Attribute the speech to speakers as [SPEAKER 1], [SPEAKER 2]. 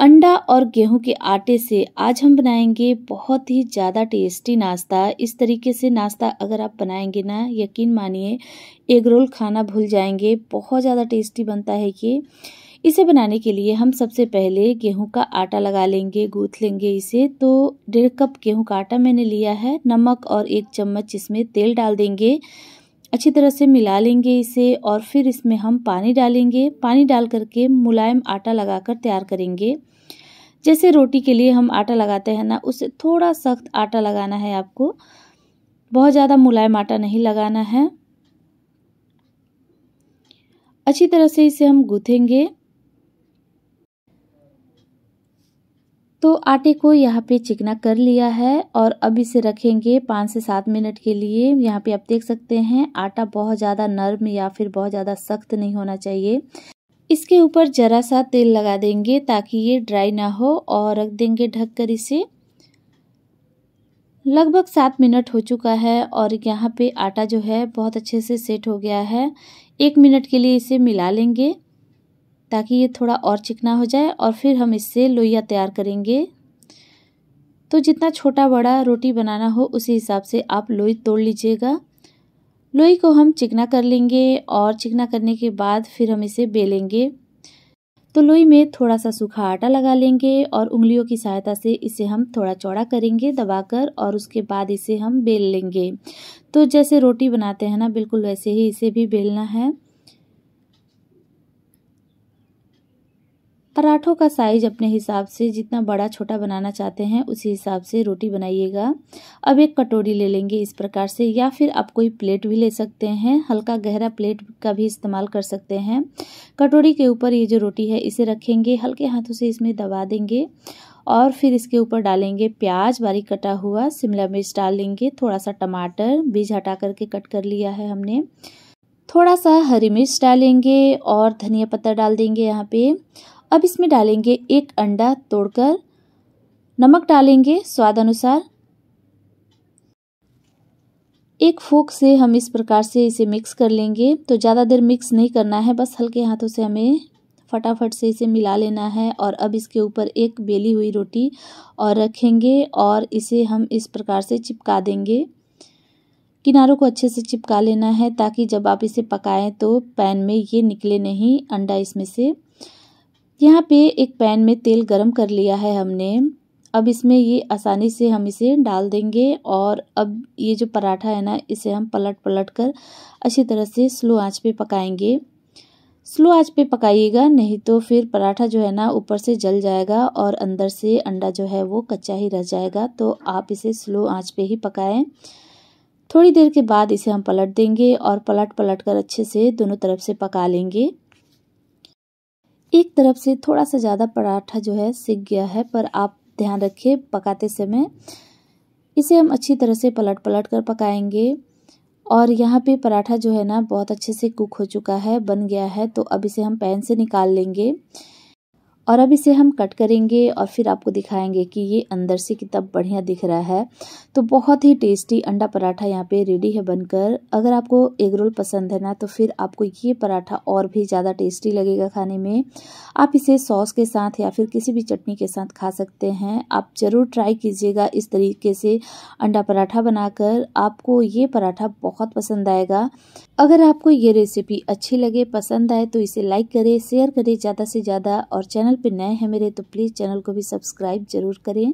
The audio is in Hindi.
[SPEAKER 1] अंडा और गेहूं के आटे से आज हम बनाएंगे बहुत ही ज़्यादा टेस्टी नाश्ता इस तरीके से नाश्ता अगर आप बनाएंगे ना यकीन मानिए एग रोल खाना भूल जाएंगे बहुत ज़्यादा टेस्टी बनता है ये इसे बनाने के लिए हम सबसे पहले गेहूं का आटा लगा लेंगे गूथ लेंगे इसे तो डेढ़ कप गेहूं का आटा मैंने लिया है नमक और एक चम्मच इसमें तेल डाल देंगे अच्छी तरह से मिला लेंगे इसे और फिर इसमें हम पानी डालेंगे पानी डाल करके मुलायम आटा लगाकर तैयार करेंगे जैसे रोटी के लिए हम आटा लगाते हैं ना उससे थोड़ा सख्त आटा लगाना है आपको बहुत ज़्यादा मुलायम आटा नहीं लगाना है अच्छी तरह से इसे हम गूँथेंगे तो आटे को यहाँ पे चिकना कर लिया है और अब इसे रखेंगे पाँच से सात मिनट के लिए यहाँ पे आप देख सकते हैं आटा बहुत ज़्यादा नर्म या फिर बहुत ज़्यादा सख्त नहीं होना चाहिए इसके ऊपर ज़रा सा तेल लगा देंगे ताकि ये ड्राई ना हो और रख देंगे ढक कर इसे लगभग सात मिनट हो चुका है और यहाँ पे आटा जो है बहुत अच्छे से सेट हो गया है एक मिनट के लिए इसे मिला लेंगे ताकि ये थोड़ा और चिकना हो जाए और फिर हम इससे लोइया तैयार करेंगे तो जितना छोटा बड़ा रोटी बनाना हो उसी हिसाब से आप लोई तोड़ लीजिएगा लोई को हम चिकना कर लेंगे और चिकना करने के बाद फिर हम इसे बेलेंगे तो लोई में थोड़ा सा सूखा आटा लगा लेंगे और उंगलियों की सहायता से इसे हम थोड़ा चौड़ा करेंगे दबाकर और उसके बाद इसे हम बेल लेंगे तो जैसे रोटी बनाते हैं ना बिल्कुल वैसे ही इसे भी बेलना है पराठों का साइज अपने हिसाब से जितना बड़ा छोटा बनाना चाहते हैं उसी हिसाब से रोटी बनाइएगा अब एक कटोरी ले लेंगे इस प्रकार से या फिर आप कोई प्लेट भी ले सकते हैं हल्का गहरा प्लेट का भी इस्तेमाल कर सकते हैं कटोरी के ऊपर ये जो रोटी है इसे रखेंगे हल्के हाथों से इसमें दबा देंगे और फिर इसके ऊपर डालेंगे प्याज बारीक कटा हुआ शिमला मिर्च डाल लेंगे थोड़ा सा टमाटर बीज हटा करके कट कर लिया है हमने थोड़ा सा हरी मिर्च डालेंगे और धनिया पत्ता डाल देंगे यहाँ पे अब इसमें डालेंगे एक अंडा तोड़कर नमक डालेंगे स्वाद अनुसार एक फोक से हम इस प्रकार से इसे मिक्स कर लेंगे तो ज़्यादा देर मिक्स नहीं करना है बस हल्के हाथों से हमें फटाफट से इसे मिला लेना है और अब इसके ऊपर एक बेली हुई रोटी और रखेंगे और इसे हम इस प्रकार से चिपका देंगे किनारों को अच्छे से चिपका लेना है ताकि जब आप इसे पकाएं तो पैन में ये निकले नहीं अंडा इसमें से यहाँ पे एक पैन में तेल गरम कर लिया है हमने अब इसमें ये आसानी से हम इसे डाल देंगे और अब ये जो पराठा है ना इसे हम पलट पलट कर अच्छी तरह से स्लो आंच पे पकाएंगे स्लो आंच पे पकाइएगा नहीं तो फिर पराठा जो है ना ऊपर से जल जाएगा और अंदर से अंडा जो है वो कच्चा ही रह जाएगा तो आप इसे स्लो आंच पे ही पकाएं थोड़ी देर के बाद इसे हम पलट देंगे और पलट पलट कर अच्छे से दोनों तरफ से पका लेंगे एक तरफ से थोड़ा सा ज़्यादा पराठा जो है सीख गया है पर आप ध्यान रखिए पकाते समय इसे हम अच्छी तरह से पलट पलट कर पकाएंगे और यहाँ पे पराठा जो है ना बहुत अच्छे से कुक हो चुका है बन गया है तो अब इसे हम पैन से निकाल लेंगे और अब इसे हम कट करेंगे और फिर आपको दिखाएंगे कि ये अंदर से कितना बढ़िया दिख रहा है तो बहुत ही टेस्टी अंडा पराठा यहाँ पे रेडी है बनकर अगर आपको एग रोल पसंद है ना तो फिर आपको ये पराठा और भी ज़्यादा टेस्टी लगेगा खाने में आप इसे सॉस के साथ या फिर किसी भी चटनी के साथ खा सकते हैं आप ज़रूर ट्राई कीजिएगा इस तरीके से अंडा पराठा बनाकर आपको ये पराठा बहुत पसंद आएगा अगर आपको ये रेसिपी अच्छी लगे पसंद आए तो इसे लाइक करें शेयर करें ज़्यादा से ज़्यादा और चैनल चैनल नए हैं मेरे तो प्लीज़ चैनल को भी सब्सक्राइब ज़रूर करें